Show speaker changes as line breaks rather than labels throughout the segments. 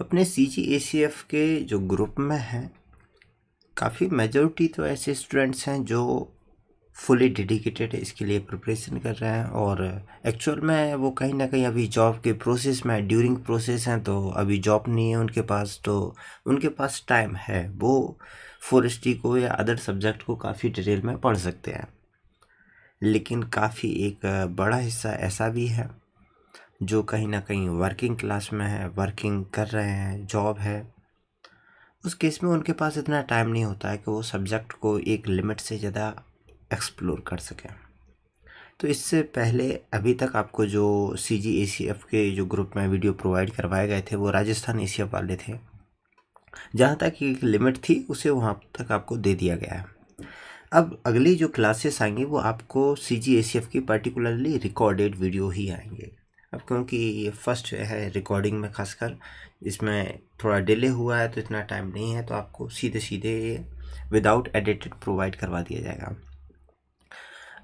अपने सी G A C F के जो ग्रुप में हैं काफ़ी मेजोरिटी तो ऐसे स्टूडेंट्स हैं जो फुली डेडिकेटेड इसके लिए प्रिपरेशन कर रहे हैं और एक्चुअल में वो कहीं ना कहीं अभी जॉब के प्रोसेस में ड्यूरिंग प्रोसेस हैं तो अभी जॉब नहीं है उनके पास तो उनके पास टाइम है वो फॉरेस्ट्री को या अदर सब्जेक्ट को काफ़ी डिटेल में पढ़ सकते हैं लेकिन काफ़ी एक बड़ा हिस्सा ऐसा भी है जो कहीं ना कहीं वर्किंग क्लास में है वर्किंग कर रहे हैं जॉब है उस केस में उनके पास इतना टाइम नहीं होता है कि वो सब्जेक्ट को एक लिमिट से ज़्यादा एक्सप्लोर कर सकें तो इससे पहले अभी तक आपको जो सी जी ए सी एफ़ के जो ग्रुप में वीडियो प्रोवाइड करवाए गए थे वो राजस्थान ए सी एफ वाले थे जहाँ तक एक लिमिट थी उसे वहाँ तक आपको दे दिया गया है अब अगली जो क्लासेस आएंगी वो आपको C G A C F की पर्टिकुलरली रिकॉर्डेड वीडियो ही आएंगे अब क्योंकि ये फर्स्ट है रिकॉर्डिंग में खासकर इसमें थोड़ा डिले हुआ है तो इतना टाइम नहीं है तो आपको सीधे सीधे विदाउट एडिटेड प्रोवाइड करवा दिया जाएगा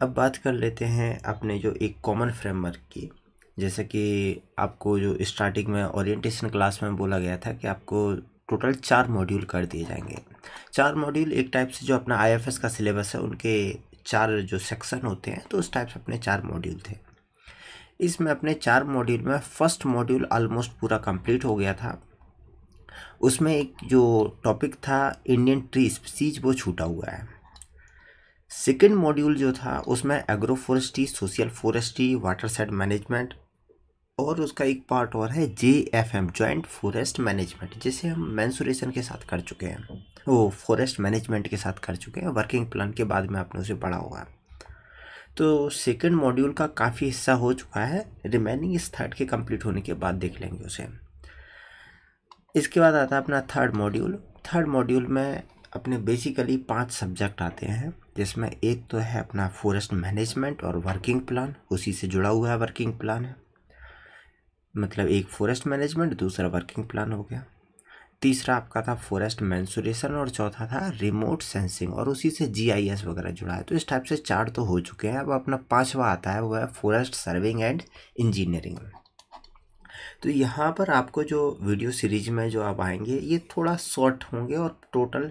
अब बात कर लेते हैं अपने जो एक कॉमन फ्रेमवर्क की जैसे कि आपको जो स्टार्टिंग में ओरिएंटेशन क्लास में बोला गया था कि आपको टोटल चार मॉड्यूल कर दिए जाएंगे चार मॉड्यूल एक टाइप से जो अपना आईएफएस का सिलेबस है उनके चार जो सेक्शन होते हैं तो उस टाइप से अपने चार मॉड्यूल थे इसमें अपने चार मॉड्यूल में फर्स्ट मॉड्यूल ऑलमोस्ट पूरा कंप्लीट हो गया था उसमें एक जो टॉपिक था इंडियन ट्री स्पीसीज वो छूटा हुआ है सेकेंड मॉड्यूल जो था उसमें agro forestry social forestry watershed management और उसका एक पार्ट और है J F M joint forest management जिसे हम मैंसुरेशन के साथ कर चुके हैं वो फॉरेस्ट मैनेजमेंट के साथ कर चुके हैं वर्किंग प्लान के बाद में आपने उसे पढ़ा होगा तो सेकंड मॉड्यूल का काफ़ी हिस्सा हो चुका है रिमेनिंग इस थर्ड के कंप्लीट होने के बाद देख लेंगे उसे इसके बाद आता है अपना थर्ड मॉड्यूल थर्ड मॉड्यूल में अपने बेसिकली पांच सब्जेक्ट आते हैं जिसमें एक तो है अपना फॉरेस्ट मैनेजमेंट और वर्किंग प्लान उसी से जुड़ा हुआ है वर्किंग प्लान है मतलब एक फॉरेस्ट मैनेजमेंट दूसरा वर्किंग प्लान हो गया तीसरा आपका था फॉरेस्ट मैंसुरेशन और चौथा था रिमोट सेंसिंग और उसी से जीआईएस वगैरह जुड़ा है तो इस टाइप से चार तो हो चुके हैं अब अपना पांचवा आता है वो है फॉरेस्ट सर्विंग एंड इंजीनियरिंग तो यहाँ पर आपको जो वीडियो सीरीज में जो आप आएंगे ये थोड़ा शॉर्ट होंगे और टोटल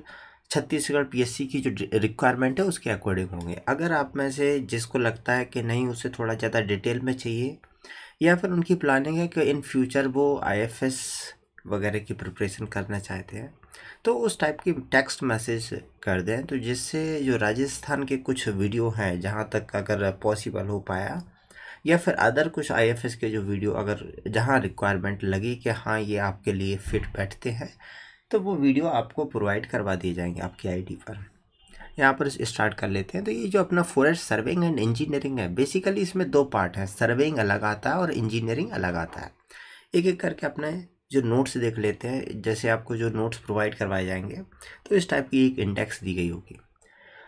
छत्तीसगढ़ पीएससी की जो रिक्वायरमेंट है उसके अकॉर्डिंग होंगे अगर आप में से जिसको लगता है कि नहीं उसे थोड़ा ज़्यादा डिटेल में चाहिए या फिर उनकी प्लानिंग है कि इन फ्यूचर वो आईएफएस वगैरह की प्रिपरेशन करना चाहते हैं तो उस टाइप की टेक्स्ट मैसेज कर दें तो जिससे जो राजस्थान के कुछ वीडियो हैं जहाँ तक अगर पॉसिबल हो पाया या फिर अदर कुछ आईएफएस के जो वीडियो अगर जहाँ रिक्वायरमेंट लगी कि हाँ ये आपके लिए फिट बैठते हैं तो वो वीडियो आपको प्रोवाइड करवा दिए जाएंगे आपकी आईडी पर यहाँ पर स्टार्ट कर लेते हैं तो ये जो अपना फॉरेस्ट सर्विंग एंड इंजीनियरिंग है बेसिकली इसमें दो पार्ट हैं सर्विंग अलग आता है और इंजीनियरिंग अलग आता है एक एक करके अपने जो नोट्स देख लेते हैं जैसे आपको जो नोट्स प्रोवाइड करवाए जाएंगे तो इस टाइप की एक इंडेक्स दी गई होगी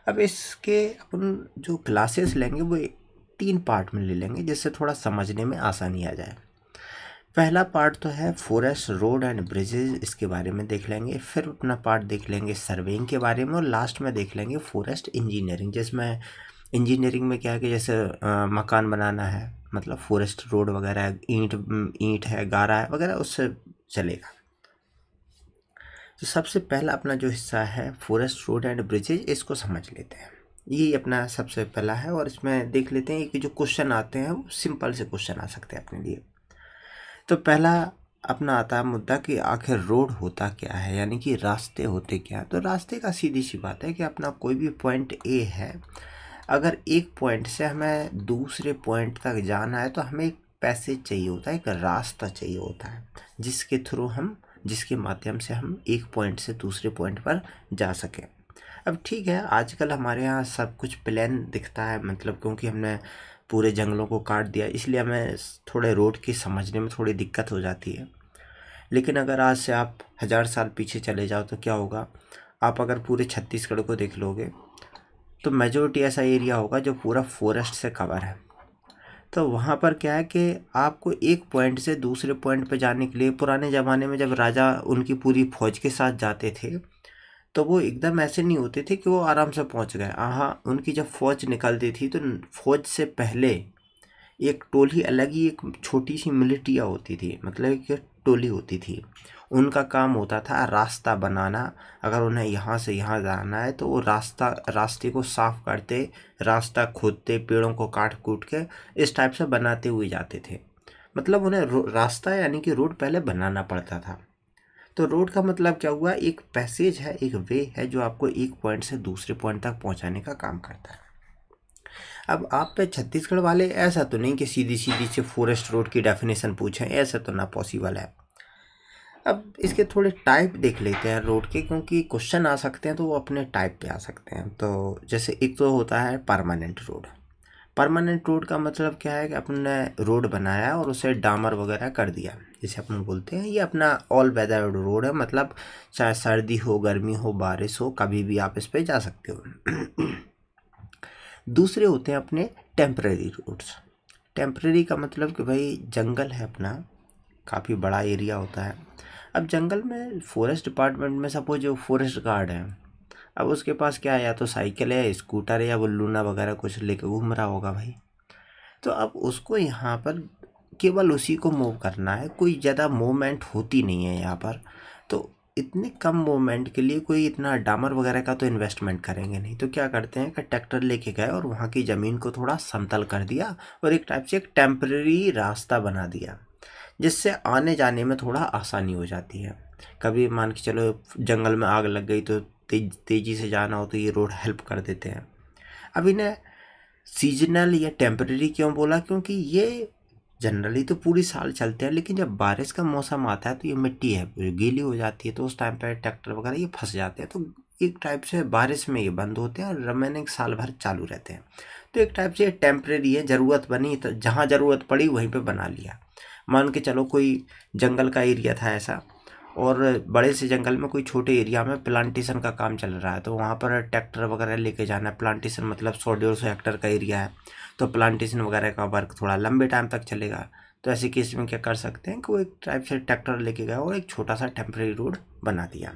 अब इसके अपन जो क्लासेस लेंगे वो तीन पार्ट में ले लेंगे जिससे थोड़ा समझने में आसानी आ जाए पहला पार्ट तो है फॉरेस्ट रोड एंड ब्रिजेज इसके बारे में देख लेंगे फिर अपना पार्ट देख लेंगे सर्वेइंग के बारे में और लास्ट में देख लेंगे फॉरेस्ट इंजीनियरिंग जिसमें इंजीनियरिंग में क्या है कि जैसे मकान बनाना है मतलब फॉरेस्ट रोड वगैरह है ईंट ईंट है गारा है वगैरह उससे चलेगा तो सबसे पहला अपना जो हिस्सा है फॉरेस्ट रोड एंड ब्रिजेज इसको समझ लेते हैं ये अपना सबसे पहला है और इसमें देख लेते हैं कि जो क्वेश्चन आते हैं वो सिंपल से क्वेश्चन आ सकते हैं अपने लिए तो पहला अपना आता है मुद्दा कि आखिर रोड होता क्या है यानी कि रास्ते होते क्या है तो रास्ते का सीधी सी बात है कि अपना कोई भी पॉइंट ए है अगर एक पॉइंट से हमें दूसरे पॉइंट तक जाना है तो हमें एक पैसेज चाहिए होता है एक रास्ता चाहिए होता है जिसके थ्रू हम जिसके माध्यम से हम एक पॉइंट से दूसरे पॉइंट पर जा सकें अब ठीक है आजकल हमारे यहाँ सब कुछ प्लान दिखता है मतलब क्योंकि हमने पूरे जंगलों को काट दिया इसलिए हमें थोड़े रोड की समझने में थोड़ी दिक्कत हो जाती है लेकिन अगर आज से आप हज़ार साल पीछे चले जाओ तो क्या होगा आप अगर पूरे छत्तीसगढ़ को देख लोगे तो मेजोरिटी ऐसा एरिया होगा जो पूरा फॉरेस्ट से कवर है तो वहाँ पर क्या है कि आपको एक पॉइंट से दूसरे पॉइंट पर जाने के लिए पुराने ज़माने में जब राजा उनकी पूरी फौज के साथ जाते थे तो वो एकदम ऐसे नहीं होते थे कि वो आराम से पहुँच गए हाँ उनकी जब फौज निकलती थी तो फौज से पहले एक टोली अलग ही एक छोटी सी मिलिटिया होती थी मतलब एक टोली होती थी उनका काम होता था रास्ता बनाना अगर उन्हें यहाँ से यहाँ जाना है तो वो रास्ता रास्ते को साफ करते रास्ता खोदते पेड़ों को काट कूट के इस टाइप से बनाते हुए जाते थे मतलब उन्हें रास्ता यानी कि रोड पहले बनाना पड़ता था तो रोड का मतलब क्या हुआ एक पैसेज है एक वे है जो आपको एक पॉइंट से दूसरे पॉइंट तक पहुँचाने का काम करता है अब आप पे छत्तीसगढ़ वाले ऐसा तो नहीं कि सीधी सीधी से फॉरेस्ट रोड की डेफिनेशन पूछें ऐसा तो ना पॉसिबल है अब इसके थोड़े टाइप देख लेते हैं रोड के क्योंकि क्वेश्चन आ सकते हैं तो वो अपने टाइप पे आ सकते हैं तो जैसे एक तो होता है परमानेंट रोड परमानेंट रोड का मतलब क्या है कि अपने रोड बनाया और उसे डामर वगैरह कर दिया जिसे अपन बोलते हैं ये अपना ऑल वेदर रोड है मतलब चाहे सर्दी हो गर्मी हो बारिश हो कभी भी आप इस पर जा सकते हो दूसरे होते हैं अपने टेम्प्रेरी रूट्स टेम्प्रेरी का मतलब कि भाई जंगल है अपना काफ़ी बड़ा एरिया होता है अब जंगल में फॉरेस्ट डिपार्टमेंट में सपोज जो फॉरेस्ट गार्ड है अब उसके पास क्या है या तो साइकिल है स्कूटर है या वो लूना वगैरह कुछ लेके घूम रहा होगा भाई तो अब उसको यहाँ पर केवल उसी को मूव करना है कोई ज़्यादा मूवमेंट होती नहीं है यहाँ पर इतने कम मोमेंट के लिए कोई इतना डामर वगैरह का तो इन्वेस्टमेंट करेंगे नहीं तो क्या करते हैं कि ट्रैक्टर लेके गए और वहाँ की ज़मीन को थोड़ा समतल कर दिया और एक टाइप से एक टेम्प्रेरी रास्ता बना दिया जिससे आने जाने में थोड़ा आसानी हो जाती है कभी मान के चलो जंगल में आग लग गई तो तेज तेज़ी से जाना हो तो ये रोड हेल्प कर देते हैं अब इन्हें सीजनल या टेम्प्रेरी क्यों बोला क्योंकि ये जनरली तो पूरी साल चलते हैं लेकिन जब बारिश का मौसम आता है तो ये मिट्टी है गीली हो जाती है तो उस टाइम पर ट्रैक्टर वगैरह ये फंस जाते हैं तो एक टाइप से बारिश में ये बंद होते हैं और रिमेनिंग साल भर चालू रहते हैं तो एक टाइप से ये टेम्प्रेरी है ज़रूरत बनी तो जहाँ ज़रूरत पड़ी वहीं पर बना लिया मान के चलो कोई जंगल का एरिया था ऐसा और बड़े से जंगल में कोई छोटे एरिया में प्लांटेशन का काम चल रहा है तो वहाँ पर ट्रैक्टर वगैरह लेके जाना है प्लांटेशन मतलब सौ डेढ़ सौ हेक्टर का एरिया है तो प्लांटेशन वगैरह का वर्क थोड़ा लंबे टाइम तक चलेगा तो ऐसे केस में क्या कर सकते हैं कि वो एक टाइप से ट्रैक्टर लेके गया और एक छोटा सा टेम्प्रेरी रोड बना दिया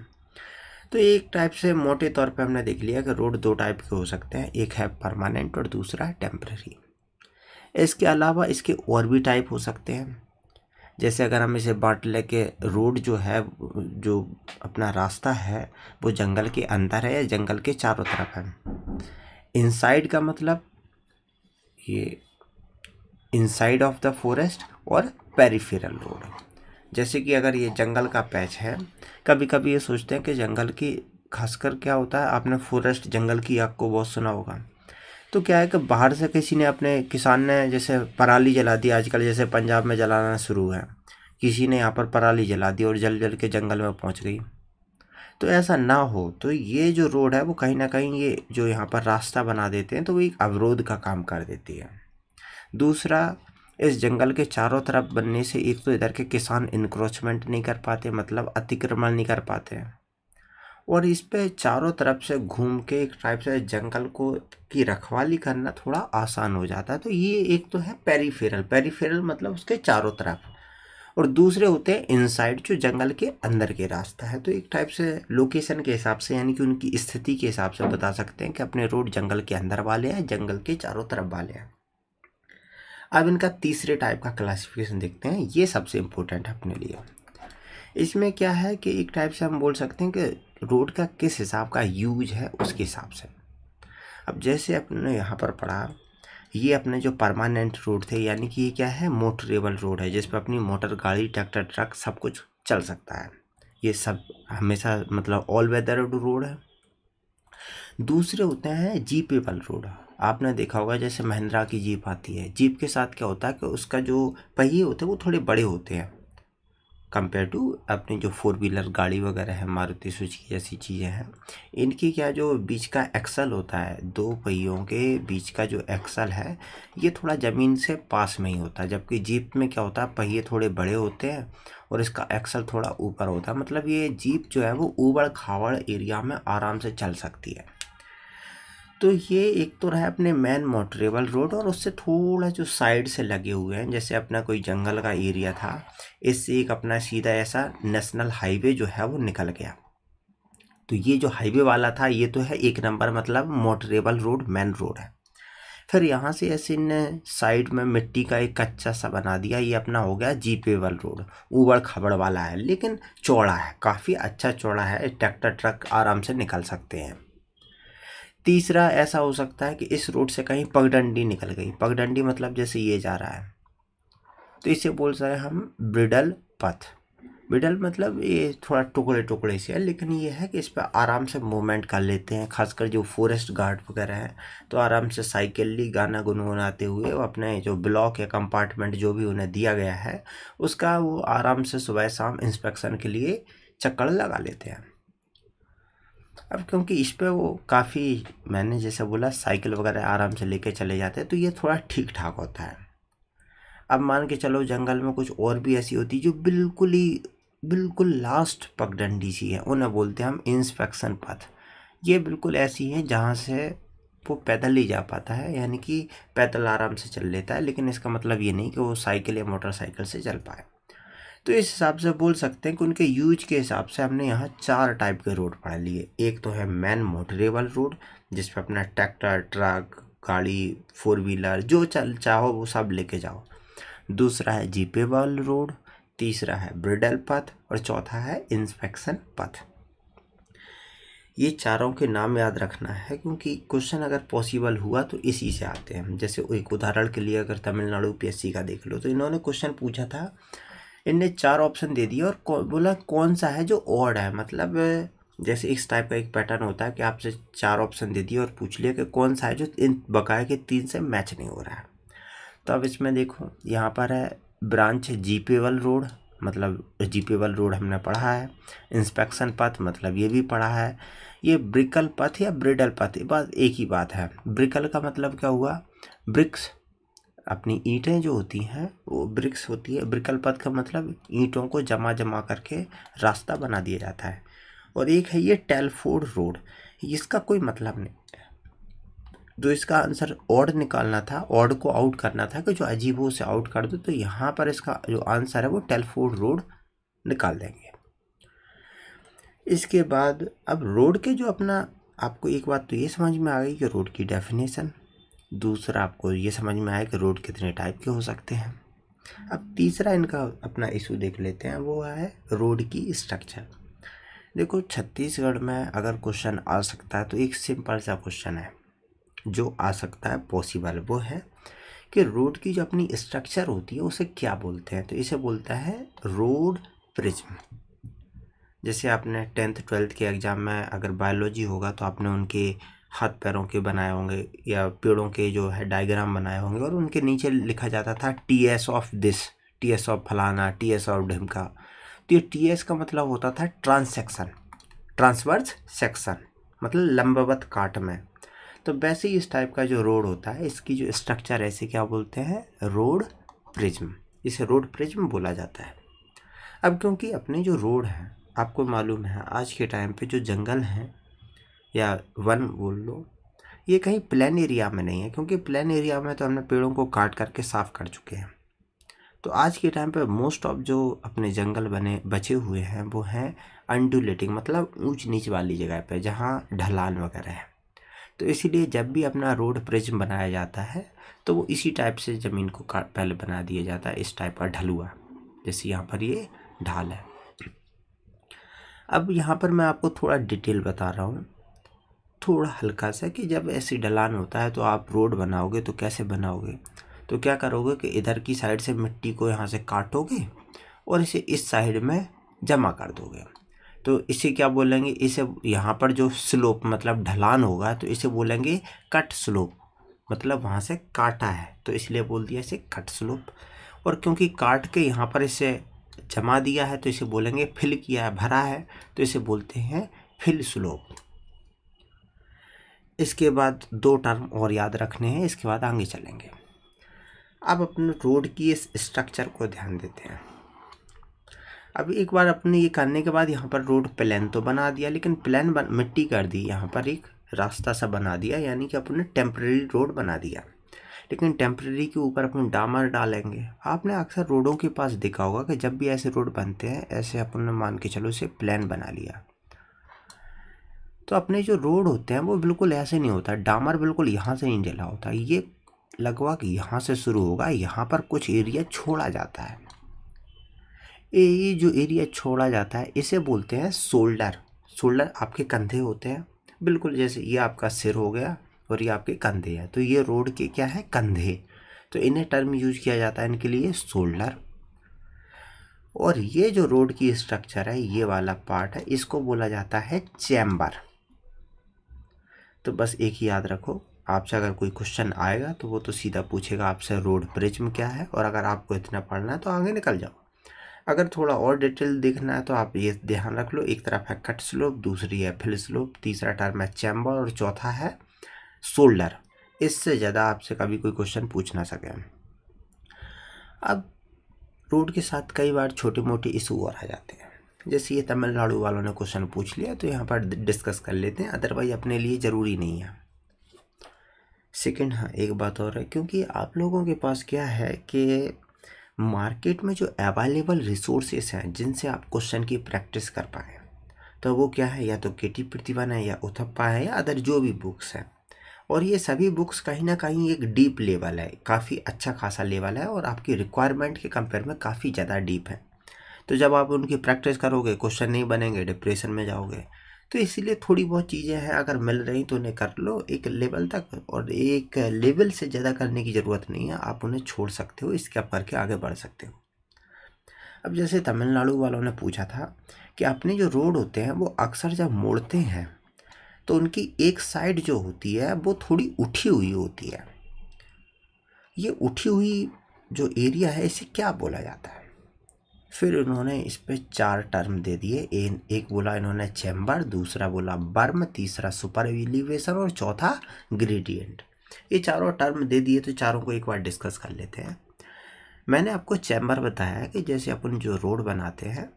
तो एक टाइप से मोटे तौर पर हमने देख लिया कि रोड दो टाइप के हो सकते हैं एक है परमानेंट और दूसरा है टेम्प्रेरी इसके अलावा इसके और भी टाइप हो सकते हैं जैसे अगर हम इसे बाट लें कि रोड जो है जो अपना रास्ता है वो जंगल के अंदर है या जंगल के चारों तरफ है इनसाइड का मतलब ये इनसाइड ऑफ द फॉरेस्ट और पेरिफेरल रोड जैसे कि अगर ये जंगल का पैच है कभी कभी ये सोचते हैं कि जंगल की खासकर क्या होता है आपने फॉरेस्ट जंगल की आपको बहुत सुना होगा तो क्या है कि बाहर से किसी ने अपने किसान ने जैसे पराली जला दी आजकल जैसे पंजाब में जलाना शुरू है किसी ने यहाँ पर पराली जला दी और जल जल के जंगल में पहुँच गई तो ऐसा ना हो तो ये जो रोड है वो कहीं ना कहीं ये जो यहाँ पर रास्ता बना देते हैं तो वो एक अवरोध का काम कर देती है दूसरा इस जंगल के चारों तरफ बनने से एक तो इधर के किसान इनक्रोचमेंट नहीं कर पाते मतलब अतिक्रमण नहीं कर पाते हैं और इस पे चारों तरफ से घूम के एक टाइप से जंगल को की रखवाली करना थोड़ा आसान हो जाता है तो ये एक तो है पेरीफेरल पेरीफेरल मतलब उसके चारों तरफ और दूसरे होते हैं इनसाइड जो जंगल के अंदर के रास्ता है तो एक टाइप से लोकेशन के हिसाब से यानी कि उनकी स्थिति के हिसाब से बता सकते हैं कि अपने रोड जंगल के अंदर वाले हैं जंगल के चारों तरफ वाले हैं अब इनका तीसरे टाइप का क्लासिफिकेशन देखते हैं ये सबसे इम्पोर्टेंट है अपने लिए इसमें क्या है कि एक टाइप से हम बोल सकते हैं कि रोड का किस हिसाब का यूज है उसके हिसाब से अब जैसे अपने यहाँ पर पढ़ा ये अपने जो परमानेंट रोड थे यानी कि ये क्या है मोटरेबल रोड है जिस पर अपनी मोटर गाड़ी ट्रैक्टर ट्रक सब कुछ चल सकता है ये सब हमेशा मतलब ऑल वेदर रोड है दूसरे होते हैं जीपेबल रोड आपने देखा होगा जैसे महिंद्रा की जीप आती है जीप के साथ क्या होता है कि उसका जो पहिए होते हैं वो थोड़े बड़े होते हैं कंपेयर टू अपने जो फोर व्हीलर गाड़ी वगैरह है मारुति सुजुकी जैसी चीज़ें हैं इनकी क्या जो बीच का एक्सल होता है दो पहियों के बीच का जो एक्सल है ये थोड़ा ज़मीन से पास में ही होता है जबकि जीप में क्या होता है पहिए थोड़े बड़े होते हैं और इसका एक्सल थोड़ा ऊपर होता है मतलब ये जीप जो है वो ऊबड़ खावड़ एरिया में आराम से चल सकती है तो ये एक तो रहा अपने मेन मोटरेबल रोड और उससे थोड़ा जो साइड से लगे हुए हैं जैसे अपना कोई जंगल का एरिया था इससे एक अपना सीधा ऐसा नेशनल हाईवे जो है वो निकल गया तो ये जो हाईवे वाला था ये तो है एक नंबर मतलब मोटरेबल रोड मेन रोड है फिर यहाँ से ऐसे इन साइड में मिट्टी का एक कच्चा सा बना दिया ये अपना हो गया जीपेबल रोड ऊबड़ खबड़ वाला है लेकिन चौड़ा है काफ़ी अच्छा चौड़ा है ट्रैक्टर ट्रक आराम से निकल सकते हैं तीसरा ऐसा हो सकता है कि इस रूट से कहीं पगडंडी निकल गई पगडंडी मतलब जैसे ये जा रहा है तो इसे बोल सकते हम ब्रिडल पथ ब्रिडल मतलब ये थोड़ा टुकड़े टुकड़े से है लेकिन ये है कि इस पर आराम से मूवमेंट कर लेते हैं खासकर जो फॉरेस्ट गार्ड वगैरह हैं तो आराम से साइकिल ली गाना गुनगुनाते हुए वो अपने जो ब्लॉक या कंपार्टमेंट जो भी उन्हें दिया गया है उसका वो आराम से सुबह शाम इंस्पेक्शन के लिए चक्कर लगा लेते हैं अब क्योंकि इस पर वो काफ़ी मैंने जैसे बोला साइकिल वगैरह आराम से लेके चले जाते हैं तो ये थोड़ा ठीक ठाक होता है अब मान के चलो जंगल में कुछ और भी ऐसी होती जो बिल्कुल ही बिल्कुल लास्ट पगडंडी सी है उन्हें बोलते हैं हम इंस्पेक्शन पथ ये बिल्कुल ऐसी है जहाँ से वो पैदल ही जा पाता है यानी कि पैदल आराम से चल लेता है लेकिन इसका मतलब ये नहीं कि वो साइकिल या मोटरसाइकिल से चल पाए तो इस हिसाब से बोल सकते हैं कि उनके यूज के हिसाब से हमने यहाँ चार टाइप के रोड पढ़ लिए एक तो है मैन मोटरेबल रोड जिस पर अपना ट्रैक्टर ट्रक गाड़ी फोर व्हीलर जो चल चाहो वो सब लेके जाओ दूसरा है जीपेबल रोड तीसरा है ब्रिडल पथ और चौथा है इंस्पेक्शन पथ ये चारों के नाम याद रखना है क्योंकि क्वेश्चन अगर पॉसिबल हुआ तो इसी से आते हैं जैसे एक उदाहरण के लिए अगर तमिलनाडु पीएससी का देख लो तो इन्होंने क्वेश्चन पूछा था इनने चार ऑप्शन दे दिए और बोला कौन सा है जो ऑड है मतलब जैसे इस टाइप का एक पैटर्न होता है कि आपसे चार ऑप्शन दे दिए और पूछ लिया कि कौन सा है जो इन बकाया के तीन से मैच नहीं हो रहा है तो अब इसमें देखो यहाँ पर है ब्रांच जीपेवल रोड मतलब जीपेवल रोड हमने पढ़ा है इंस्पेक्शन पथ मतलब ये भी पढ़ा है ये ब्रिकल पथ या ब्रिडल पथ बस एक ही बात है ब्रिकल का मतलब क्या हुआ ब्रिक्स अपनी ईंटें जो होती हैं वो ब्रिक्स होती है ब्रिकल पथ का मतलब ईंटों को जमा जमा करके रास्ता बना दिया जाता है और एक है ये टेलफोर्ड रोड इसका कोई मतलब नहीं जो तो इसका आंसर ऑड निकालना था ऑड को आउट करना था कि जो अजीब हो उसे आउट कर दो तो यहाँ पर इसका जो आंसर है वो टेलफोर्ड रोड निकाल देंगे इसके बाद अब रोड के जो अपना आपको एक बात तो ये समझ में आ गई कि रोड की डेफिनेशन दूसरा आपको ये समझ में आया कि रोड कितने टाइप के हो सकते हैं अब तीसरा इनका अपना इशू देख लेते हैं वो है रोड की स्ट्रक्चर देखो छत्तीसगढ़ में अगर क्वेश्चन आ सकता है तो एक सिंपल सा क्वेश्चन है जो आ सकता है पॉसिबल वो है कि रोड की जो अपनी स्ट्रक्चर होती है उसे क्या बोलते हैं तो इसे बोलता है रोड प्रिज्म जैसे आपने टेंथ ट्वेल्थ के एग्ज़ाम में अगर बायोलॉजी होगा तो आपने उनके हाथ पैरों के बनाए होंगे या पेड़ों के जो है डायग्राम बनाए होंगे और उनके नीचे लिखा जाता था T S of this T S of फलाना टी एस ऑफ ढिमका तो ये टी एस का मतलब होता था ट्रांसेक्शन ट्रांसवर्स सेक्शन मतलब लंबवत काट में तो वैसे ही इस टाइप का जो रोड होता है इसकी जो स्ट्रक्चर है इसे क्या बोलते हैं रोड प्रिज्म इसे रोड प्रिज्म बोला जाता है अब क्योंकि अपने जो रोड हैं आपको मालूम है आज के टाइम पे जो जंगल हैं या वन बोल लो ये कहीं प्लान एरिया में नहीं है क्योंकि प्लान एरिया में तो हमने पेड़ों को काट करके साफ़ कर चुके हैं तो आज के टाइम पर मोस्ट ऑफ जो अपने जंगल बने बचे हुए हैं वो हैं अनडुलेटिंग मतलब ऊंच नीच वाली जगह पर जहाँ ढलान वगैरह है तो इसीलिए जब भी अपना रोड ब्रिज बनाया जाता है तो वो इसी टाइप से ज़मीन को काट पहले बना दिया जाता है इस टाइप का ढलुआ जैसे यहाँ पर ये ढाल है अब यहाँ पर मैं आपको थोड़ा डिटेल बता रहा हूँ थोड़ा हल्का सा कि जब ऐसी ढलान होता है तो आप रोड बनाओगे तो कैसे बनाओगे तो क्या करोगे कि इधर की साइड से मिट्टी को यहाँ से काटोगे और इसे इस साइड में जमा कर दोगे तो इसे क्या बोलेंगे इसे यहाँ पर जो स्लोप मतलब ढलान होगा तो इसे बोलेंगे कट स्लोप मतलब वहाँ से काटा है तो इसलिए बोल दिया इसे कट स्लोप और क्योंकि काट के यहाँ पर इसे जमा दिया है तो इसे बोलेंगे फिल किया है भरा है तो इसे बोलते हैं फिल स्लोप इसके बाद दो टर्म और याद रखने हैं इसके बाद आगे चलेंगे अब अपने रोड की इस स्ट्रक्चर को ध्यान देते हैं अब एक बार अपने ये करने के बाद यहाँ पर रोड प्लान तो बना दिया लेकिन प्लान बन मिट्टी कर दी यहाँ पर एक रास्ता सा बना दिया यानी कि अपने टेम्प्रेरी रोड बना दिया लेकिन टेम्प्रेरी के ऊपर अपने डामर डालेंगे आपने अक्सर रोडों के पास देखा होगा कि जब भी ऐसे रोड बनते हैं ऐसे अपन मान के चलो इसे प्लान बना लिया तो अपने जो रोड होते हैं वो बिल्कुल ऐसे नहीं होता डामर बिल्कुल यहाँ से नहीं जला होता ये लगभग यहाँ से शुरू होगा यहाँ पर कुछ एरिया छोड़ा जाता है ये जो एरिया छोड़ा जाता है इसे बोलते हैं शोल्डर शोल्डर आपके कंधे होते हैं बिल्कुल जैसे ये आपका सिर हो गया और ये आपके कंधे हैं तो ये रोड के क्या है कंधे तो इन्हें टर्म यूज किया जाता है इनके लिए शोल्डर और ये जो रोड की स्ट्रक्चर है ये वाला पार्ट है इसको बोला जाता है चैम्बर तो बस एक ही याद रखो आपसे अगर कोई क्वेश्चन आएगा तो वो तो सीधा पूछेगा आपसे रोड प्रिज्म क्या है और अगर आपको इतना पढ़ना है तो आगे निकल जाओ अगर थोड़ा और डिटेल देखना है तो आप ये ध्यान रख लो एक तरफ है कट स्लोप दूसरी है फिल स्लोप तीसरा टर्म है चैम्बर और चौथा है शोल्डर इससे ज़्यादा आपसे कभी कोई क्वेश्चन पूछ ना सके अब रोड के साथ कई बार छोटे मोटे इशू और आ जाते हैं जैसे ये तमिलनाडु वालों ने क्वेश्चन पूछ लिया तो यहाँ पर डिस्कस कर लेते हैं अदरवाइज अपने लिए ज़रूरी नहीं है सेकंड हाँ एक बात और है क्योंकि आप लोगों के पास क्या है कि मार्केट में जो अवेलेबल रिसोर्सेस हैं जिनसे आप क्वेश्चन की प्रैक्टिस कर पाएँ तो वो क्या है या तो के टी प्रतिवन है या उथप्पा है या अदर जो भी बुक्स हैं और ये सभी बुक्स कहीं ना कहीं एक डीप लेवल है काफ़ी अच्छा खासा लेवल है और आपकी रिक्वायरमेंट के कंपेयर में काफ़ी ज़्यादा डीप है तो जब आप उनकी प्रैक्टिस करोगे क्वेश्चन नहीं बनेंगे डिप्रेशन में जाओगे तो इसीलिए थोड़ी बहुत चीज़ें हैं अगर मिल रही तो उन्हें कर लो एक लेवल तक और एक लेवल से ज़्यादा करने की ज़रूरत नहीं है आप उन्हें छोड़ सकते हो स्कैप करके आगे बढ़ सकते हो अब जैसे तमिलनाडु वालों ने पूछा था कि अपने जो रोड होते हैं वो अक्सर जब मोड़ते हैं तो उनकी एक साइड जो होती है वो थोड़ी उठी हुई होती है ये उठी हुई जो एरिया है इसे क्या बोला जाता है फिर उन्होंने इस पर चार टर्म दे दिए एक बोला इन्होंने चैम्बर दूसरा बोला बर्म तीसरा सुपर एलिवेशन और चौथा ग्रेडियंट ये चारों टर्म दे दिए तो चारों को एक बार डिस्कस कर लेते हैं मैंने आपको चैम्बर बताया है कि जैसे अपन जो रोड बनाते हैं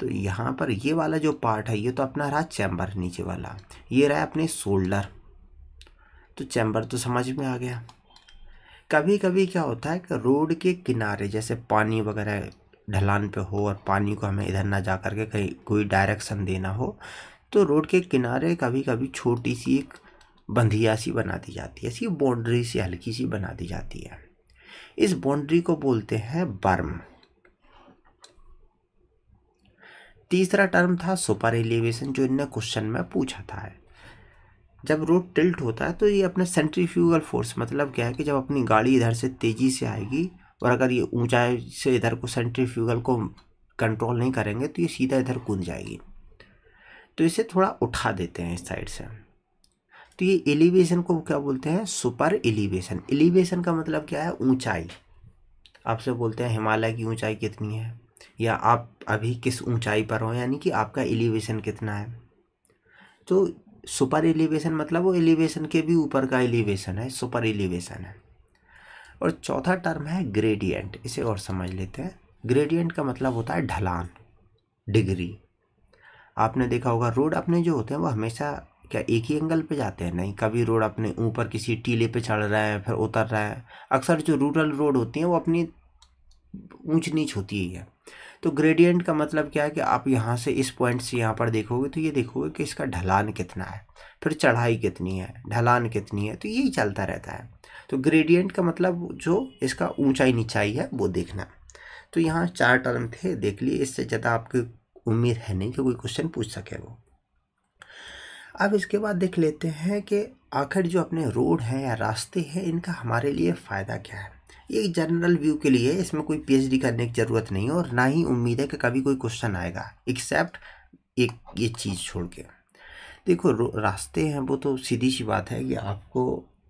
तो यहाँ पर ये वाला जो पार्ट है ये तो अपना रहा चैम्बर नीचे वाला ये रहा अपने शोल्डर तो चैम्बर तो समझ में आ गया कभी कभी क्या होता है कि रोड के किनारे जैसे पानी वगैरह ढलान पे हो और पानी को हमें इधर ना जा कर के कहीं कोई डायरेक्शन देना हो तो रोड के किनारे कभी कभी छोटी सी एक बंधिया सी बना दी जाती है ऐसी बाउंड्री सी हल्की सी बना दी जाती है इस बाउंड्री को बोलते हैं बर्म तीसरा टर्म था सुपर एलिवेशन जो इनने क्वेश्चन में पूछा था जब रोड टिल्ट होता है तो ये अपने सेंट्रीफ्यूगल फोर्स मतलब क्या है कि जब अपनी गाड़ी इधर से तेज़ी से आएगी और अगर ये ऊंचाई से इधर को सेंट्रीफ्यूगल को कंट्रोल नहीं करेंगे तो ये सीधा इधर कूद जाएगी तो इसे थोड़ा उठा देते हैं इस साइड से तो ये एलिवेशन को क्या बोलते हैं सुपर एलिवेशन एलिवेशन का मतलब क्या है ऊंचाई आपसे बोलते हैं हिमालय की ऊंचाई कितनी है या आप अभी किस ऊंचाई पर हो यानी कि आपका एलिवेशन कितना है तो सुपर एलिवेशन मतलब वो एलिवेशन के भी ऊपर का एलिवेशन है सुपर एलिवेशन है और चौथा टर्म है ग्रेडियंट इसे और समझ लेते हैं ग्रेडियंट का मतलब होता है ढलान डिग्री आपने देखा होगा रोड अपने जो होते हैं वो हमेशा क्या एक ही एंगल पे जाते हैं नहीं कभी रोड अपने ऊपर किसी टीले पे चढ़ रहा है फिर उतर रहा है अक्सर जो रूरल रोड होती हैं वो अपनी ऊंच नीच होती है तो ग्रेडियंट का मतलब क्या है कि आप यहाँ से इस पॉइंट से यहाँ पर देखोगे तो ये देखोगे कि इसका ढलान कितना है फिर चढ़ाई कितनी है ढलान कितनी है तो यही चलता रहता है तो ग्रेडियंट का मतलब जो इसका ऊंचाई निचाई है वो देखना तो यहाँ चार टर्म थे देख लिए इससे ज़्यादा आपकी उम्मीद है नहीं कि कोई क्वेश्चन पूछ सके वो अब इसके बाद देख लेते हैं कि आखिर जो अपने रोड हैं या रास्ते हैं इनका हमारे लिए फ़ायदा क्या है ये जनरल व्यू के लिए इसमें कोई पीएचडी करने की ज़रूरत नहीं है और ना ही उम्मीद है कि कभी कोई क्वेश्चन आएगा एक्सेप्ट एक ये चीज़ छोड़ के देखो रास्ते हैं वो तो सीधी सी बात है कि आपको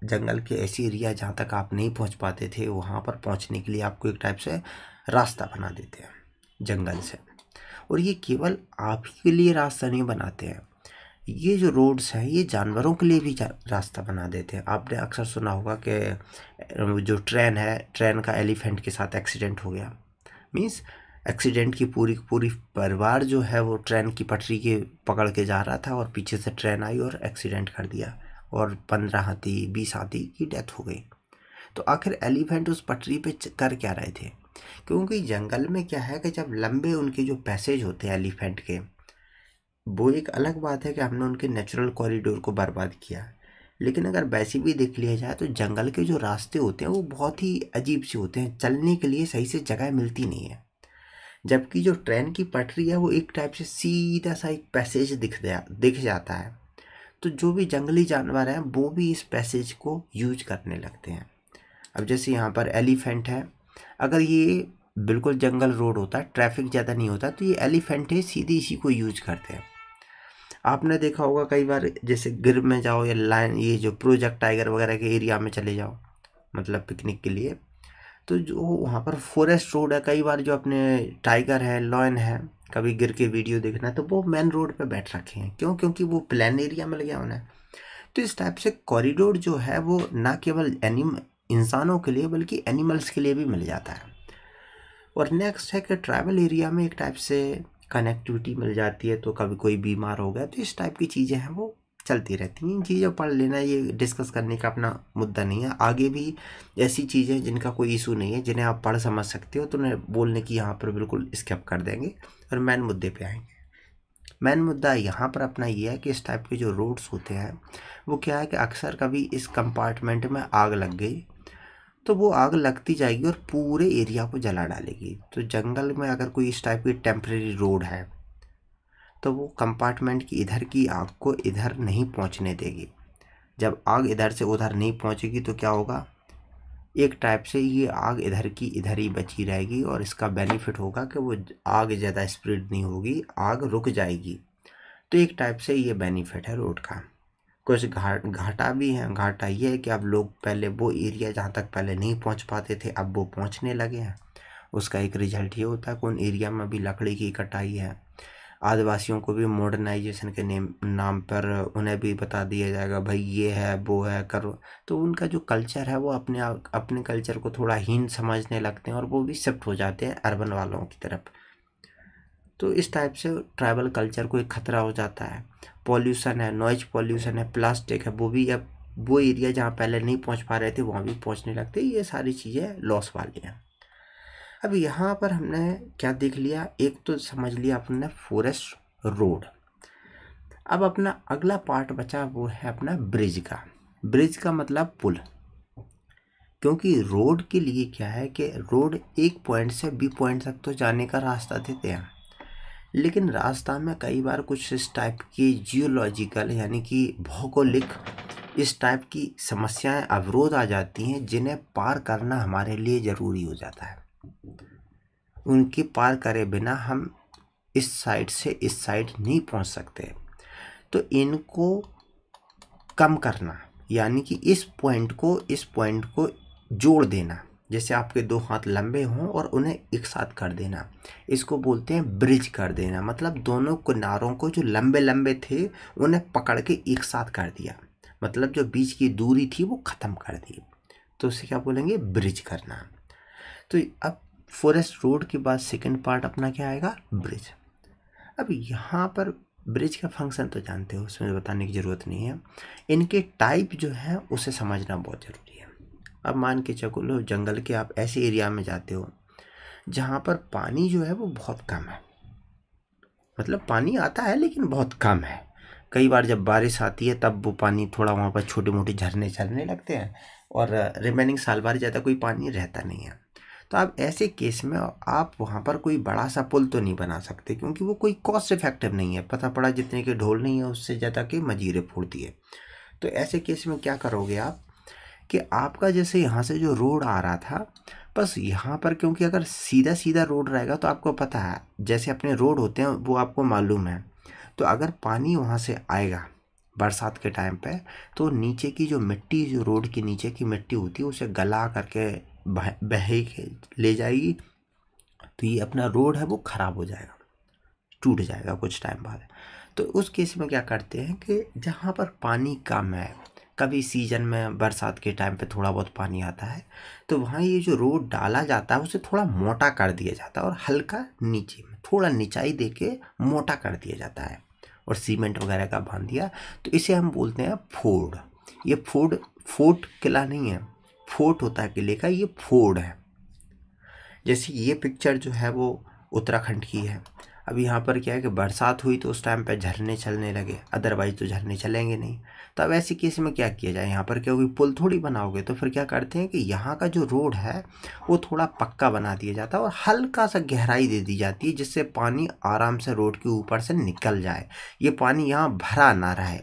जंगल के ऐसी एरिया जहाँ तक आप नहीं पहुँच पाते थे वहाँ पर पहुँचने के लिए आपको एक टाइप से रास्ता बना देते हैं जंगल से और ये केवल आप ही के लिए रास्ता नहीं बनाते हैं ये जो रोड्स हैं ये जानवरों के लिए भी रास्ता बना देते हैं आपने अक्सर सुना होगा कि जो ट्रेन है ट्रेन का एलिफेंट के साथ एक्सीडेंट हो गया मीन्स एक्सीडेंट की पूरी पूरी परिवार जो है वो ट्रेन की पटरी के पकड़ के जा रहा था और पीछे से ट्रेन आई और एक्सीडेंट कर दिया और पंद्रह हाथी बीस हाथी की डेथ हो गई तो आखिर एलिफेंट उस पटरी पे कर क्या रहे थे क्योंकि जंगल में क्या है कि जब लंबे उनके जो पैसेज होते हैं एलिफेंट के वो एक अलग बात है कि हमने उनके नेचुरल कॉरिडोर को बर्बाद किया लेकिन अगर वैसे भी देख लिया जाए तो जंगल के जो रास्ते होते हैं वो बहुत ही अजीब से होते हैं चलने के लिए सही से जगह मिलती नहीं है जबकि जो ट्रेन की पटरी है वो एक टाइप से सीधा सा एक पैसेज दिख दिया दिख जाता है तो जो भी जंगली जानवर हैं वो भी इस पैसेज को यूज करने लगते हैं अब जैसे यहाँ पर एलिफेंट है अगर ये बिल्कुल जंगल रोड होता है ट्रैफिक ज़्यादा नहीं होता तो ये एलिफेंट है सीधे इसी को यूज करते हैं आपने देखा होगा कई बार जैसे गिर में जाओ या लाइन ये जो प्रोजेक्ट टाइगर वगैरह के एरिया में चले जाओ मतलब पिकनिक के लिए तो जो वहाँ पर फॉरेस्ट रोड है कई बार जो अपने टाइगर है लॉयन है कभी गिर के वीडियो देखना है तो वो मेन रोड पे बैठ रखे हैं क्यों क्योंकि वो प्लान एरिया मिल गया उन्हें तो इस टाइप से कॉरिडोर जो है वो ना केवल एनिम इंसानों के लिए बल्कि एनिमल्स के लिए भी मिल जाता है और नेक्स्ट है कि ट्रैवल एरिया में एक टाइप से कनेक्टिविटी मिल जाती है तो कभी कोई बीमार हो गया तो इस टाइप की चीज़ें हैं वो चलती रहती हैं इन चीज़ों पढ़ लेना ये डिस्कस करने का अपना मुद्दा नहीं है आगे भी ऐसी चीज़ें जिनका कोई इशू नहीं है जिन्हें आप पढ़ समझ सकते हो तो उन्हें बोलने की यहाँ पर बिल्कुल स्किप कर देंगे और मेन मुद्दे पे आएंगे मेन मुद्दा यहाँ पर अपना ये है कि इस टाइप के जो रोड्स होते हैं वो क्या है कि अक्सर कभी इस कंपार्टमेंट में आग लग गई तो वो आग लगती जाएगी और पूरे एरिया को जला डालेगी तो जंगल में अगर कोई इस टाइप की टेम्प्रेरी रोड है तो वो कंपार्टमेंट की इधर की आग को इधर नहीं पहुंचने देगी जब आग इधर से उधर नहीं पहुंचेगी तो क्या होगा एक टाइप से ये आग इधर की इधर ही बची रहेगी और इसका बेनिफिट होगा कि वो आग ज़्यादा स्प्रेड नहीं होगी आग रुक जाएगी तो एक टाइप से ये बेनिफिट है रोड का कुछ घाट घाटा भी है घाटा ये है कि अब लोग पहले वो एरिया जहाँ तक पहले नहीं पहुँच पाते थे अब वो पहुँचने लगे हैं उसका एक रिजल्ट ये होता है कि उन एरिया में भी लकड़ी की कटाई है आदिवासियों को भी मॉडर्नाइजेशन के नेम नाम पर उन्हें भी बता दिया जाएगा भाई ये है वो है करो तो उनका जो कल्चर है वो अपने अपने कल्चर को थोड़ा हीन समझने लगते हैं और वो भी शिफ्ट हो जाते हैं अर्बन वालों की तरफ तो इस टाइप से ट्राइबल कल्चर को एक ख़तरा हो जाता है पॉल्यूशन है नॉइज पॉल्यूशन है प्लास्टिक है वो भी अब वो एरिया जहाँ पहले नहीं पहुँच पा रहे थे वहाँ भी पहुँचने लगते ये सारी चीज़ें लॉस वाली हैं अब यहाँ पर हमने क्या देख लिया एक तो समझ लिया अपने फॉरेस्ट रोड अब अपना अगला पार्ट बचा वो है अपना ब्रिज का ब्रिज का मतलब पुल क्योंकि रोड के लिए क्या है कि रोड एक पॉइंट से बी पॉइंट तक तो जाने का रास्ता देते हैं लेकिन रास्ता में कई बार कुछ इस टाइप की जियोलॉजिकल यानी कि भौगोलिक इस टाइप की समस्याएं अवरोध आ जाती हैं जिन्हें पार करना हमारे लिए ज़रूरी हो जाता है उनकी पार करे बिना हम इस साइड से इस साइड नहीं पहुंच सकते तो इनको कम करना यानी कि इस पॉइंट को इस पॉइंट को जोड़ देना जैसे आपके दो हाथ लंबे हों और उन्हें एक साथ कर देना इसको बोलते हैं ब्रिज कर देना मतलब दोनों किनारों को जो लंबे लंबे थे उन्हें पकड़ के एक साथ कर दिया मतलब जो बीच की दूरी थी वो ख़त्म कर दी तो उसे क्या बोलेंगे ब्रिज करना तो अब फॉरेस्ट रोड के बाद सेकंड पार्ट अपना क्या आएगा ब्रिज अब यहाँ पर ब्रिज का फंक्शन तो जानते हो उसमें बताने की ज़रूरत नहीं है इनके टाइप जो है उसे समझना बहुत ज़रूरी है अब मान के चलो जंगल के आप ऐसे एरिया में जाते हो जहाँ पर पानी जो है वो बहुत कम है मतलब पानी आता है लेकिन बहुत कम है कई बार जब बारिश आती है तब वो पानी थोड़ा वहाँ पर छोटे मोटे झरने झरने लगते हैं और रिमेनिंग साल बार ज़्यादा कोई पानी रहता नहीं है तो आप ऐसे केस में आप वहाँ पर कोई बड़ा सा पुल तो नहीं बना सकते क्योंकि वो कोई कॉस्ट इफेक्टिव नहीं है पता पड़ा जितने के ढोल नहीं है उससे ज़्यादा के मजीरे फोड़ दिए तो ऐसे केस में क्या करोगे आप कि आपका जैसे यहाँ से जो रोड आ रहा था बस यहाँ पर क्योंकि अगर सीधा सीधा रोड रहेगा तो आपको पता है जैसे अपने रोड होते हैं वो आपको मालूम है तो अगर पानी वहाँ से आएगा बरसात के टाइम पे तो नीचे की जो मिट्टी जो रोड के नीचे की मिट्टी होती है उसे गला करके बह ले जाएगी तो ये अपना रोड है वो ख़राब हो जाएगा टूट जाएगा कुछ टाइम बाद तो उस केस में क्या करते हैं कि जहाँ पर पानी कम है कभी सीजन में बरसात के टाइम पे थोड़ा बहुत पानी आता है तो वहाँ ये जो रोड डाला जाता है उसे थोड़ा मोटा कर दिया जाता है और हल्का नीचे में थोड़ा निचाई दे के मोटा कर दिया जाता है और सीमेंट वगैरह का बांध दिया तो इसे हम बोलते हैं फोर्ड ये फोर्ड फोट किला नहीं है फोर्ट होता है किले का ये फोर्ड है जैसे ये पिक्चर जो है वो उत्तराखंड की है अब यहाँ पर क्या है कि बरसात हुई तो उस टाइम पे झरने चलने लगे अदरवाइज तो झरने चलेंगे नहीं तो अब ऐसे केस में क्या किया जाए यहाँ पर क्योंकि पुल थोड़ी बनाओगे तो फिर क्या करते हैं कि यहाँ का जो रोड है वो थोड़ा पक्का बना दिया जाता है और हल्का सा गहराई दे दी जाती है जिससे पानी आराम से रोड के ऊपर से निकल जाए ये पानी यहाँ भरा ना रहे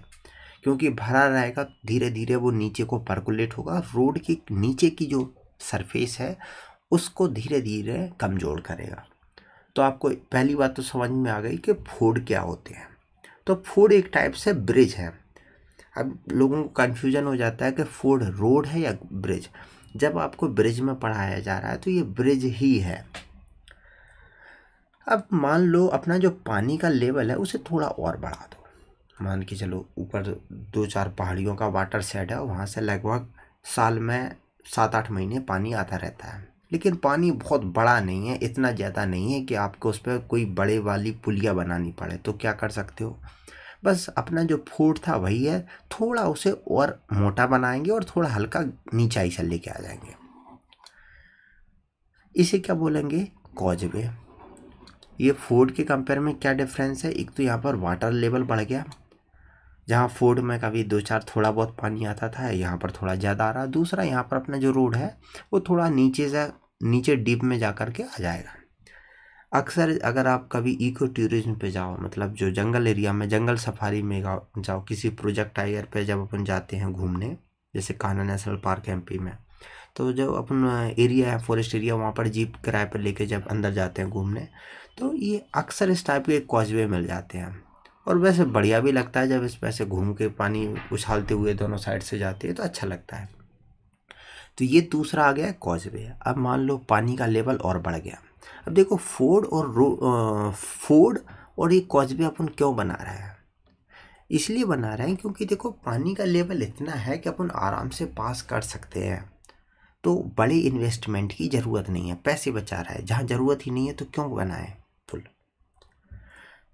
क्योंकि भरा रहेगा धीरे धीरे वो नीचे को परकुलेट होगा रोड की नीचे की जो सरफेस है उसको धीरे धीरे कमज़ोर करेगा तो आपको पहली बात तो समझ में आ गई कि फोड़ क्या होते हैं तो फोड़ एक टाइप से ब्रिज है अब लोगों को कन्फ्यूजन हो जाता है कि फोड़ रोड है या ब्रिज जब आपको ब्रिज में पढ़ाया जा रहा है तो ये ब्रिज ही है अब मान लो अपना जो पानी का लेवल है उसे थोड़ा और बढ़ा दो मान के चलो ऊपर दो चार पहाड़ियों का वाटर सेट है वहाँ से लगभग साल में सात आठ महीने पानी आता रहता है लेकिन पानी बहुत बड़ा नहीं है इतना ज़्यादा नहीं है कि आपको उस पर कोई बड़े वाली पुलिया बनानी पड़े तो क्या कर सकते हो बस अपना जो फूड था वही है थोड़ा उसे और मोटा बनाएंगे और थोड़ा हल्का नीचाई से लेके आ जाएंगे इसे क्या बोलेंगे कॉजवे ये फूड के कंपेयर में क्या डिफरेंस है एक तो यहाँ पर वाटर लेवल बढ़ गया जहाँ फोर्ड में कभी दो चार थोड़ा बहुत पानी आता था यहाँ पर थोड़ा ज़्यादा आ रहा दूसरा यहाँ पर अपना जो रोड है वो थोड़ा नीचे से नीचे डीप में जा कर के आ जाएगा अक्सर अगर आप कभी इको टूरिज्म पे जाओ मतलब जो जंगल एरिया में जंगल सफारी में जाओ किसी प्रोजेक्ट टाइगर पे जब अपन जाते हैं घूमने जैसे कान्हा नेशनल पार्क एम में तो जब अपन एरिया uh, है फॉरेस्ट एरिया वहाँ पर जीप किराए पर लेके जब अंदर जाते हैं घूमने तो ये अक्सर इस टाइप के कॉजवे मिल जाते हैं और वैसे बढ़िया भी लगता है जब इस पैसे घूम के पानी उछालते हुए दोनों साइड से जाते हैं तो अच्छा लगता है तो ये दूसरा आ गया कॉजवे अब मान लो पानी का लेवल और बढ़ गया अब देखो फोर्ड और रो फोर्ड और ये कॉजवे अपन क्यों बना रहे हैं इसलिए बना रहे हैं क्योंकि देखो पानी का लेवल इतना है कि अपन आराम से पास कर सकते हैं तो बड़े इन्वेस्टमेंट की ज़रूरत नहीं है पैसे बचा रहा है जहाँ ज़रूरत ही नहीं है तो क्यों बनाएं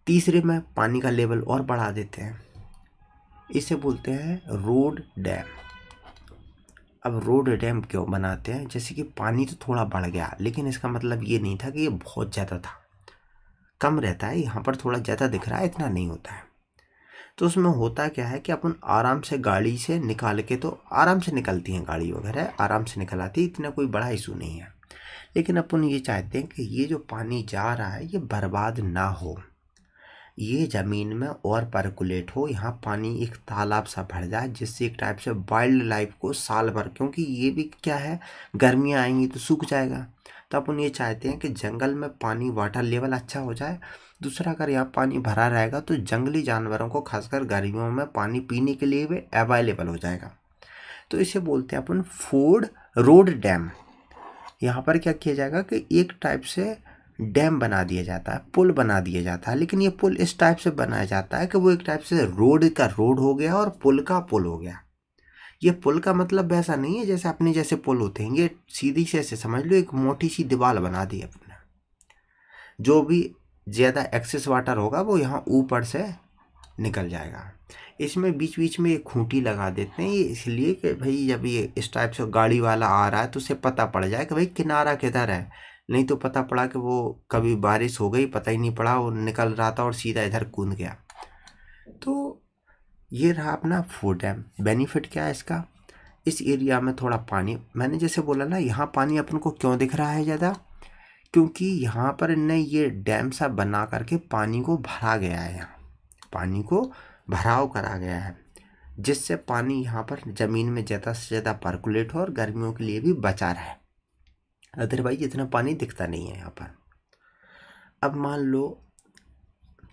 तीसरे में पानी का लेवल और बढ़ा देते हैं इसे बोलते हैं रोड डैम अब रोड डैम क्यों बनाते हैं जैसे कि पानी तो थोड़ा बढ़ गया लेकिन इसका मतलब ये नहीं था कि ये बहुत ज़्यादा था कम रहता है यहाँ पर थोड़ा ज़्यादा दिख रहा है इतना नहीं होता है तो उसमें होता क्या है कि अपन आराम से गाड़ी से निकाल के तो आराम से निकलती हैं गाड़ी वगैरह आराम से निकल आती इतना कोई बड़ा इशू नहीं है लेकिन अपन ये चाहते हैं कि ये जो पानी जा रहा है ये बर्बाद ना हो ये ज़मीन में और परकुलेट हो यहाँ पानी एक तालाब सा भर जाए जिससे एक टाइप से वाइल्ड लाइफ को साल भर क्योंकि ये भी क्या है गर्मियाँ आएंगी तो सूख जाएगा तो अपन ये चाहते हैं कि जंगल में पानी वाटर लेवल अच्छा हो जाए दूसरा अगर यहाँ पानी भरा रहेगा तो जंगली जानवरों को खासकर गर्मियों में पानी पीने के लिए भी अवेलेबल हो जाएगा तो इसे बोलते हैं अपन फोर्ड रोड डैम यहाँ पर क्या किया जाएगा कि एक टाइप से डैम बना दिया जाता है पुल बना दिया जाता है लेकिन ये पुल इस टाइप से बनाया जाता है कि वो एक टाइप से रोड का रोड हो गया और पुल का पुल हो गया ये पुल का मतलब वैसा नहीं है जैसे अपने जैसे पुल होते हैं ये सीधी से ऐसे समझ लो एक मोटी सी दीवार बना दी अपने जो भी ज़्यादा एक्सेस वाटर होगा वो यहाँ ऊपर से निकल जाएगा इसमें बीच बीच में एक खूंटी लगा देते हैं ये इसलिए कि भाई जब ये इस टाइप से गाड़ी वाला आ रहा है तो उसे पता पड़ जाए कि भाई किनारा किधर है नहीं तो पता पड़ा कि वो कभी बारिश हो गई पता ही नहीं पड़ा वो निकल रहा था और सीधा इधर कूद गया तो ये रहा अपना फूड डैम बेनिफिट क्या है इसका इस एरिया में थोड़ा पानी मैंने जैसे बोला ना यहाँ पानी अपन को क्यों दिख रहा है ज़्यादा क्योंकि यहाँ पर इन ये डैम सा बना करके पानी को भरा गया है यहाँ पानी को भराव करा गया है जिससे पानी यहाँ पर ज़मीन में ज़्यादा से ज़्यादा परकुलेट हो और गर्मियों के लिए भी बचा रहे अदरवाइज इतना पानी दिखता नहीं है यहाँ पर अब मान लो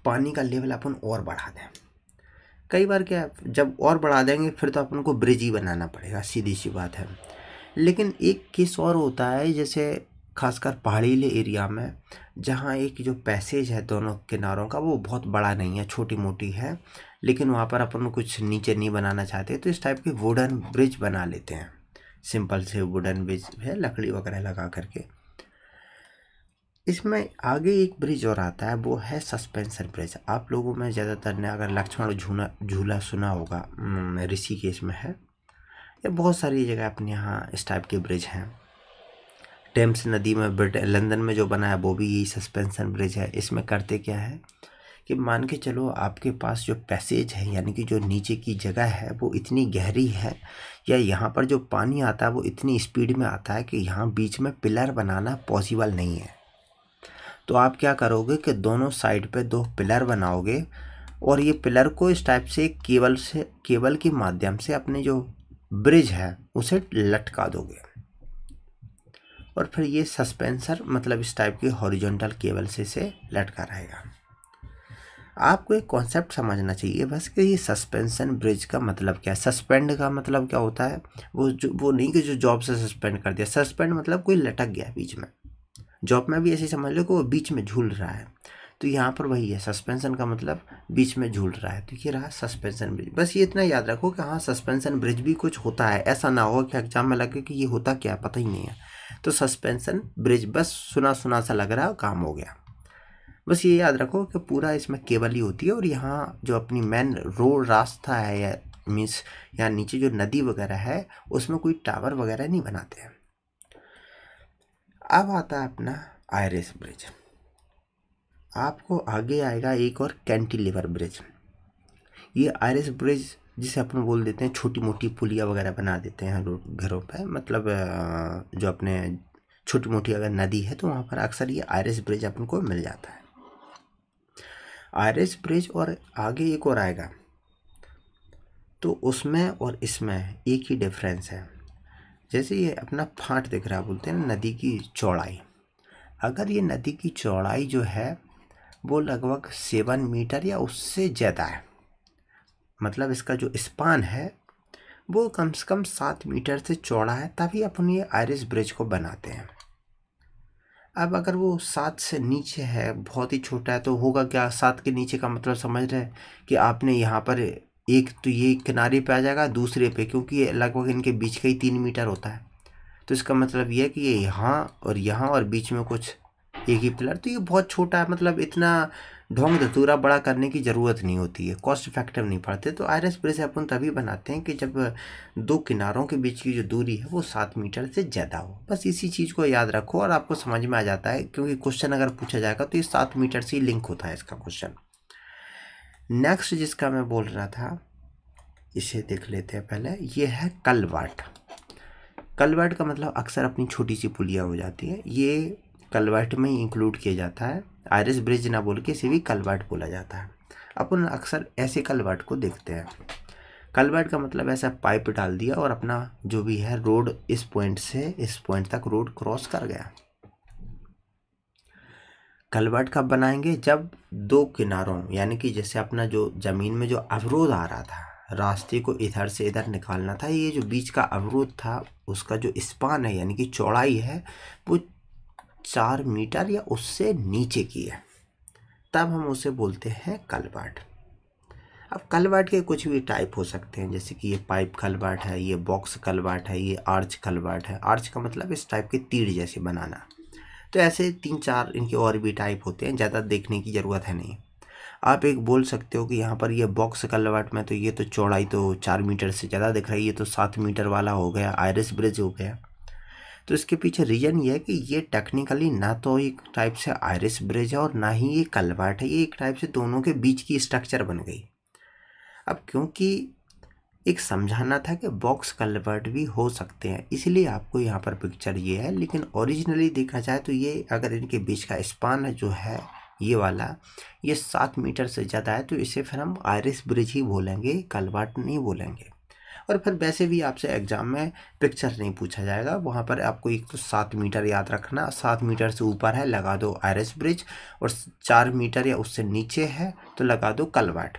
पानी का लेवल अपन और बढ़ा दें कई बार क्या जब और बढ़ा देंगे फिर तो अपन को ब्रिज ही बनाना पड़ेगा सीधी सी बात है लेकिन एक केस और होता है जैसे खासकर पहाड़ीले एरिया में जहाँ एक जो पैसेज है दोनों किनारों का वो बहुत बड़ा नहीं है छोटी मोटी है लेकिन वहाँ पर अपन कुछ नीचे नहीं बनाना चाहते तो इस टाइप के वुडन ब्रिज बना लेते हैं सिंपल से वुडन ब्रिज है लकड़ी वगैरह लगा करके इसमें आगे एक ब्रिज और आता है वो है सस्पेंशन ब्रिज आप लोगों में ज़्यादातर ने अगर लक्ष्मण झूला झूला सुना होगा ऋषिकेश में है या बहुत सारी जगह अपने यहाँ इस टाइप के ब्रिज हैं टेम्स नदी में ब्रिटेन लंदन में जो बना है वो भी यही सस्पेंशन ब्रिज है इसमें करते क्या है कि मान के चलो आपके पास जो पैसेज है यानी कि जो नीचे की जगह है वो इतनी गहरी है या यहाँ पर जो पानी आता है वो इतनी स्पीड में आता है कि यहाँ बीच में पिलर बनाना पॉसिबल नहीं है तो आप क्या करोगे कि दोनों साइड पे दो पिलर बनाओगे और ये पिलर को इस टाइप से केबल से केबल के माध्यम से अपने जो ब्रिज है उसे लटका दोगे और फिर ये सस्पेंसर मतलब इस टाइप के हॉरिजॉन्टल केबल से से लटका रहेगा आपको एक कॉन्सेप्ट समझना चाहिए बस कि ये सस्पेंशन ब्रिज का मतलब क्या है सस्पेंड का मतलब क्या होता है वो जो वो नहीं कि जो जॉब से सस्पेंड कर दिया सस्पेंड मतलब कोई लटक गया बीच में जॉब में भी ऐसे समझ लो कि वो बीच में झूल रहा है तो यहाँ पर वही है सस्पेंशन का मतलब बीच में झूल रहा है तो ये रहा सस्पेंशन ब्रिज बस ये इतना याद रखो कि हाँ सस्पेंशन ब्रिज भी कुछ होता है ऐसा ना हो कि एग्जाम में लगे कि ये होता क्या पता ही नहीं है तो सस्पेंशन ब्रिज बस सुना सुना सा लग रहा है काम हो गया बस ये याद रखो कि पूरा इसमें केबल ही होती है और यहाँ जो अपनी मेन रोड रास्ता है या मीन्स यहाँ नीचे जो नदी वगैरह है उसमें कोई टावर वगैरह नहीं बनाते हैं अब आता है अपना आयरिस ब्रिज आपको आगे आएगा एक और कैंटिलीवर ब्रिज ये आयरिस ब्रिज जिसे अपन बोल देते हैं छोटी मोटी पुलिया वगैरह बना देते हैं घरों पर मतलब जो अपने छोटी मोटी अगर नदी है तो वहाँ पर अक्सर ये आयरिस ब्रिज अपन को मिल जाता है आयरिश ब्रिज और आगे एक और आएगा तो उसमें और इसमें एक ही डिफरेंस है जैसे ये अपना फाट दिख रहा है बोलते हैं नदी की चौड़ाई अगर ये नदी की चौड़ाई जो है वो लगभग सेवन मीटर या उससे ज़्यादा है मतलब इसका जो स्पान है वो कम से कम सात मीटर से चौड़ा है तभी अपन ये आयरिस ब्रिज को बनाते हैं अब अगर वो सात से नीचे है बहुत ही छोटा है तो होगा क्या सात के नीचे का मतलब समझ रहे हैं कि आपने यहाँ पर एक तो ये किनारे पे आ जाएगा दूसरे पे क्योंकि लगभग इनके बीच का ही तीन मीटर होता है तो इसका मतलब ये है कि ये यहाँ और यहाँ और बीच में कुछ एक ही पिलर तो ये बहुत छोटा है मतलब इतना ढोंग धतूरा बड़ा करने की ज़रूरत नहीं होती है कॉस्ट इफेक्टिव नहीं पड़ते तो आयरस ब्रिज अपन तभी बनाते हैं कि जब दो किनारों के बीच की जो दूरी है वो सात मीटर से ज़्यादा हो बस इसी चीज़ को याद रखो और आपको समझ में आ जाता है क्योंकि क्वेश्चन अगर पूछा जाएगा तो ये सात मीटर से ही लिंक होता है इसका क्वेश्चन नेक्स्ट जिसका मैं बोल रहा था इसे देख लेते हैं पहले ये है कलवाट कलवाट का मतलब अक्सर अपनी छोटी सी पुलिया हो जाती है ये कलवर्ट में इंक्लूड किया जाता है आयरिस ब्रिज ना बोल के इसे भी कलवर्ट बोला जाता है अपन अक्सर ऐसे कलवर्ट को देखते हैं कलवर्ट का मतलब ऐसा पाइप डाल दिया और अपना जो भी है रोड इस पॉइंट से इस पॉइंट तक रोड क्रॉस कर गया कलवर्ट कब बनाएंगे जब दो किनारों यानी कि जैसे अपना जो ज़मीन में जो अवरोध आ रहा था रास्ते को इधर से इधर निकालना था ये जो बीच का अवरोध था उसका जो स्पान है यानी कि चौड़ाई है वो चार मीटर या उससे नीचे की है तब हम उसे बोलते हैं कलवाट अब कलवाट के कुछ भी टाइप हो सकते हैं जैसे कि ये पाइप कलवाट है ये बॉक्स कलवाट है ये आर्च कलवाट है आर्च का मतलब इस टाइप के तीर जैसे बनाना तो ऐसे तीन चार इनके और भी टाइप होते हैं ज़्यादा देखने की ज़रूरत है नहीं आप एक बोल सकते हो कि यहाँ पर ये बॉक्स कलवाट में तो ये तो चौड़ाई तो चार मीटर से ज़्यादा दिख रही है ये तो सात मीटर वाला हो गया आयरिस ब्रिज हो गया तो इसके पीछे रीज़न ये है कि ये टेक्निकली ना तो एक टाइप से आयरिस ब्रिज है और ना ही ये कलवाट है ये एक टाइप से दोनों के बीच की स्ट्रक्चर बन गई अब क्योंकि एक समझाना था कि बॉक्स कलवर्ट भी हो सकते हैं इसलिए आपको यहाँ पर पिक्चर ये है लेकिन ओरिजिनली देखा जाए तो ये अगर इनके बीच का स्पान जो है ये वाला ये सात मीटर से ज़्यादा है तो इसे फिर हम आयरिस ब्रिज ही बोलेंगे कलवाट नहीं बोलेंगे और फिर वैसे भी आपसे एग्ज़ाम में पिक्चर नहीं पूछा जाएगा वहाँ पर आपको एक तो सात मीटर याद रखना सात मीटर से ऊपर है लगा दो आयरस ब्रिज और चार मीटर या उससे नीचे है तो लगा दो कलवाट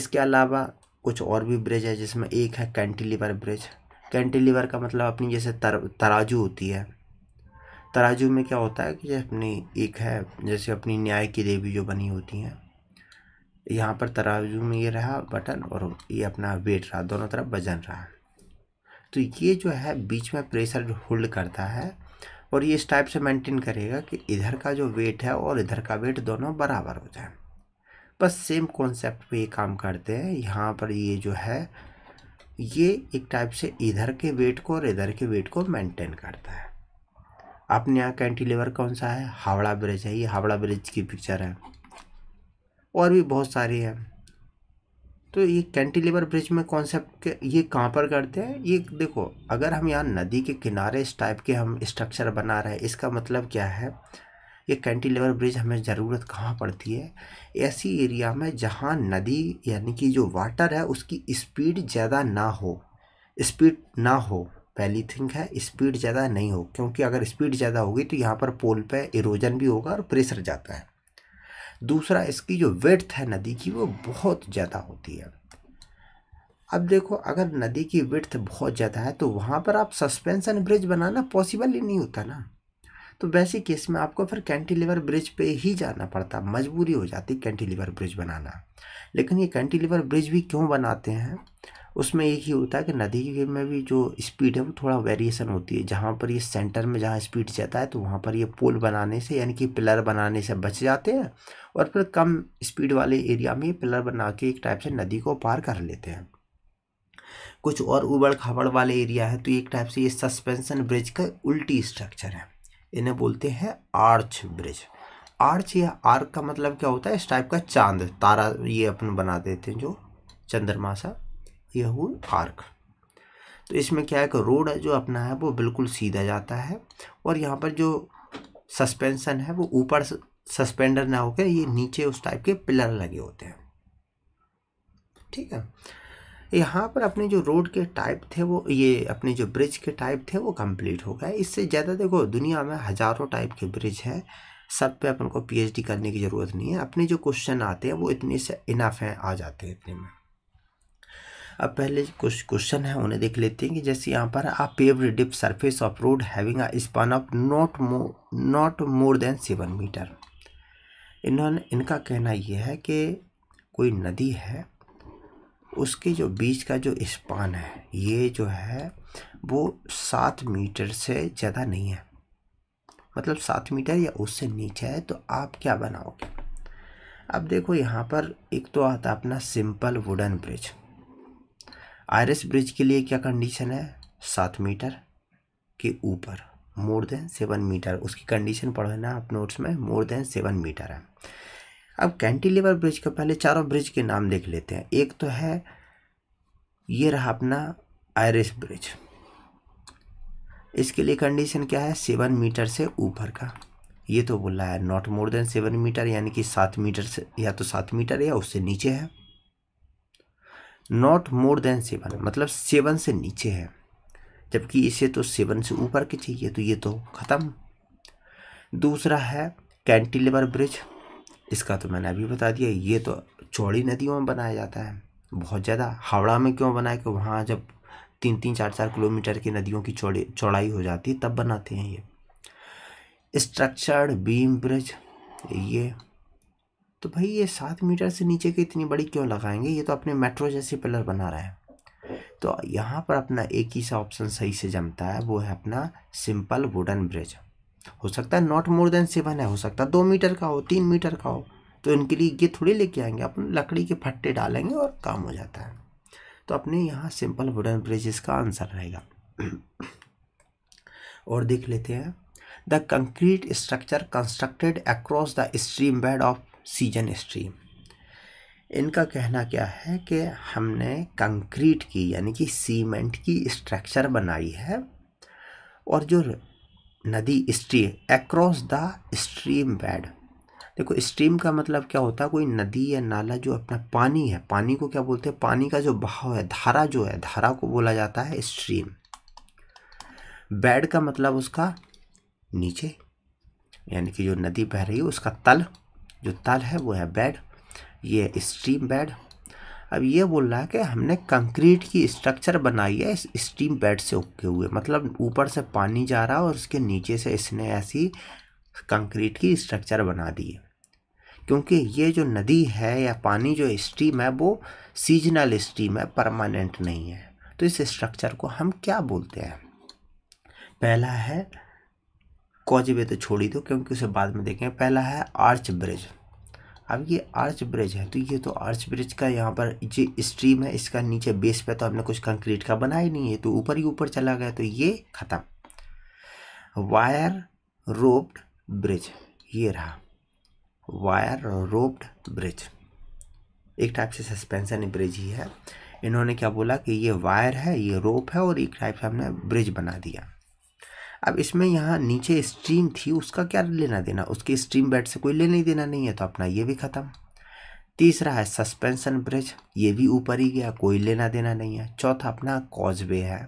इसके अलावा कुछ और भी ब्रिज है जिसमें एक है कैंटिलीवर ब्रिज कैंटिलीवर का मतलब अपनी जैसे तर, तराजू होती है तराजू में क्या होता है कि अपनी एक है जैसे अपनी न्याय की देवी जो बनी होती हैं यहाँ पर तराजू में ये रहा बटन और ये अपना वेट रहा दोनों तरफ वजन रहा तो ये जो है बीच में प्रेशर होल्ड करता है और ये इस टाइप से मेंटेन करेगा कि इधर का जो वेट है और इधर का वेट दोनों बराबर हो जाए बस सेम कॉन्सेप्ट पे ये काम करते हैं यहाँ पर ये जो है ये एक टाइप से इधर के वेट को और इधर के वेट को मेंटेन करता है अपने यहाँ कैंटिलीवर कौन सा है हावड़ा ब्रिज है ये हावड़ा ब्रिज की पिक्चर है और भी बहुत सारी हैं तो ये कैंटिलीवर ब्रिज में कॉन्सेप्ट ये कहाँ पर करते हैं ये देखो अगर हम यहाँ नदी के किनारे इस टाइप के हम स्ट्रक्चर बना रहे हैं इसका मतलब क्या है ये कैंटिलीवर ब्रिज हमें ज़रूरत कहाँ पड़ती है ऐसी एरिया में जहाँ नदी यानी कि जो वाटर है उसकी स्पीड ज़्यादा ना हो स्पीड ना हो पहली थिंग है स्पीड ज़्यादा नहीं हो क्योंकि अगर स्पीड ज़्यादा होगी तो यहाँ पर पोल पे इरोजन भी होगा और प्रेशर जाता है दूसरा इसकी जो वेथ है नदी की वो बहुत ज़्यादा होती है अब देखो अगर नदी की विर्थ बहुत ज़्यादा है तो वहाँ पर आप सस्पेंसन ब्रिज बनाना पॉसिबल ही नहीं होता ना तो वैसे केस में आपको फिर कैंटिलीवर ब्रिज पे ही जाना पड़ता मजबूरी हो जाती कैंटिलीवर ब्रिज बनाना लेकिन ये कैंटिलीवर ब्रिज भी क्यों बनाते हैं उसमें एक ही होता है कि नदी में भी जो स्पीड है वो थोड़ा वेरिएशन होती है जहाँ पर ये सेंटर में जहाँ स्पीड जाता है तो वहाँ पर ये पुल बनाने से यानी कि पिलर बनाने से बच जाते हैं और फिर कम स्पीड वाले एरिया में पिलर बना के एक टाइप से नदी को पार कर लेते हैं कुछ और उबड़ खाबड़ वाले एरिया है तो एक टाइप से ये सस्पेंसन ब्रिज का उल्टी स्ट्रक्चर है इन्हें बोलते हैं आर्च ब्रिज आर्च या आर्क का मतलब क्या होता है इस टाइप का चांद तारा ये अपन बना देते हैं जो चंद्रमा सा यह हुआ आर्क तो इसमें क्या है कि रोड जो अपना है वो बिल्कुल सीधा जाता है और यहाँ पर जो सस्पेंसन है वो ऊपर सस्पेंडर ना होकर ये नीचे उस टाइप के पिलर लगे होते हैं ठीक है यहाँ पर अपने जो रोड के टाइप थे वो ये अपने जो ब्रिज के टाइप थे वो कंप्लीट हो गए इससे ज़्यादा देखो दुनिया में हज़ारों टाइप के ब्रिज हैं सब पे अपन को पीएचडी करने की ज़रूरत नहीं है अपने जो क्वेश्चन आते हैं वो इतने से इनाफ हैं आ जाते हैं इतने में अब पहले कुछ क्वेश्चन है उन्हें देख लेते हैं कि जैसे यहाँ पर a paved dip surface of road having a span of not more not more than seven metre इन्होंने इनका कहना यह है कि कोई नदी है उसके जो बीच का जो स्पान है ये जो है वो सात मीटर से ज़्यादा नहीं है मतलब सात मीटर या उससे नीचे है तो आप क्या बनाओगे अब देखो यहाँ पर एक तो आता अपना simple wooden bridge Irish bridge के लिए क्या कंडीशन है सात मीटर के ऊपर मोर देन सेवन मीटर उसकी कंडीशन ना आप नोट्स में मोर देन सेवन मीटर है अब कैंटिलीवर ब्रिज का पहले चारों ब्रिज के नाम देख लेते हैं एक तो है ये रहा अपना आयरिस ब्रिज इसके लिए कंडीशन क्या है सेवन मीटर से ऊपर का ये तो बोला है not more than seven metre यानी कि सात मीटर से या तो सात मीटर या उससे नीचे है नॉट मोर देन सेवन मतलब सेवन से नीचे है जबकि इसे तो सेवन से ऊपर के चाहिए तो ये तो ख़त्म दूसरा है कैंटिलेवर ब्रिज इसका तो मैंने अभी बता दिया ये तो चौड़ी नदियों में बनाया जाता है बहुत ज़्यादा हावड़ा में क्यों बनाए कि वहाँ जब तीन तीन चार चार किलोमीटर की नदियों की चौड़ी चौड़ाई हो जाती है तब बनाते हैं ये स्ट्रक्चर्ड बीम ब्रिज ये तो भाई ये सात मीटर से नीचे के इतनी बड़ी क्यों लगाएंगे ये तो अपने मेट्रो जैसी पिलर बना रहा है तो यहाँ पर अपना एक ही सा ऑप्शन सही से जमता है वो है अपना सिंपल वुडन ब्रिज हो सकता है नॉट मोर देन सेवन है हो सकता है दो मीटर का हो तीन मीटर का हो तो इनके लिए ये थोड़ी लेके आएंगे अपन लकड़ी के फट्टे डालेंगे और काम हो जाता है तो अपने यहाँ सिंपल वुडन ब्रिज इसका आंसर रहेगा और देख लेते हैं the concrete structure constructed across the stream bed off season stream इनका कहना क्या है कि हमने कंक्रीट की यानी कि सीमेंट की स्ट्रक्चर बनाई है और जो नदी stream across the stream bed देखो स्ट्रीम का मतलब क्या होता है कोई नदी या नाला जो अपना पानी है पानी को क्या बोलते हैं पानी का जो बहाव है धारा जो है धारा को बोला जाता है स्ट्रीम बेड का मतलब उसका नीचे यानी कि जो नदी बह रही है उसका तल जो तल है वो है बेड ये स्ट्रीम बेड अब ये बोल रहा है कि हमने कंक्रीट की स्ट्रक्चर बनाई है इस स्टीम बेड से उगे हुए मतलब ऊपर से पानी जा रहा है और उसके नीचे से इसने ऐसी कंक्रीट की स्ट्रक्चर बना दी है क्योंकि ये जो नदी है या पानी जो स्ट्रीम है वो सीजनल स्ट्रीम है परमानेंट नहीं है तो इस स्ट्रक्चर को हम क्या बोलते हैं पहला है कॉजवे तो छोड़ ही दो क्योंकि उसे बाद में देखें पहला है आर्च ब्रिज अब ये आर्च ब्रिज है तो ये तो आर्च ब्रिज का यहाँ पर जो स्ट्रीम है इसका नीचे बेस पे तो हमने कुछ कंक्रीट का बनाया ही नहीं है तो ऊपर ही ऊपर चला गया तो ये ख़त्म वायर रोप्ड ब्रिज ये रहा वायर रोप्ड ब्रिज एक टाइप से सस्पेंसन ब्रिज ही है इन्होंने क्या बोला कि ये वायर है ये रोप है और एक टाइप से हमने ब्रिज बना दिया अब इसमें यहाँ नीचे स्ट्रीम थी उसका क्या लेना देना उसकी स्ट्रीम बेड से कोई लेने देना नहीं है तो अपना ये भी ख़त्म तीसरा है सस्पेंशन ब्रिज ये भी ऊपर ही गया कोई लेना देना नहीं है चौथा अपना कॉजवे है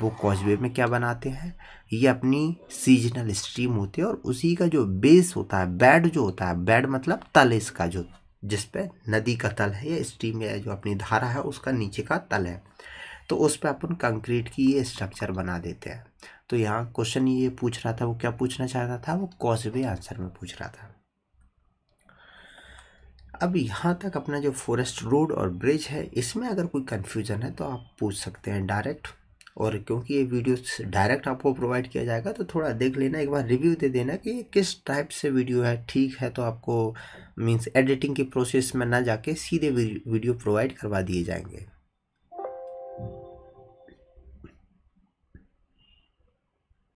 वो कॉजवे में क्या बनाते हैं ये अपनी सीजनल स्ट्रीम होती है और उसी का जो बेस होता है बेड जो होता है बेड मतलब तल इसका जो जिस पे नदी का तल है या स्ट्रीम या जो अपनी धारा है उसका नीचे का तल है तो उस पर अपन कंक्रीट की ये स्ट्रक्चर बना देते हैं तो यहाँ क्वेश्चन ये पूछ रहा था वो क्या पूछना चाहता था वो कॉजवे आंसर में पूछ रहा था अब यहाँ तक अपना जो फॉरेस्ट रोड और ब्रिज है इसमें अगर कोई कन्फ्यूज़न है तो आप पूछ सकते हैं डायरेक्ट और क्योंकि ये वीडियो डायरेक्ट आपको प्रोवाइड किया जाएगा तो थोड़ा देख लेना एक बार रिव्यू दे देना कि किस टाइप से वीडियो है ठीक है तो आपको मींस एडिटिंग की प्रोसेस में ना जाके सीधे वीडियो प्रोवाइड करवा दिए जाएंगे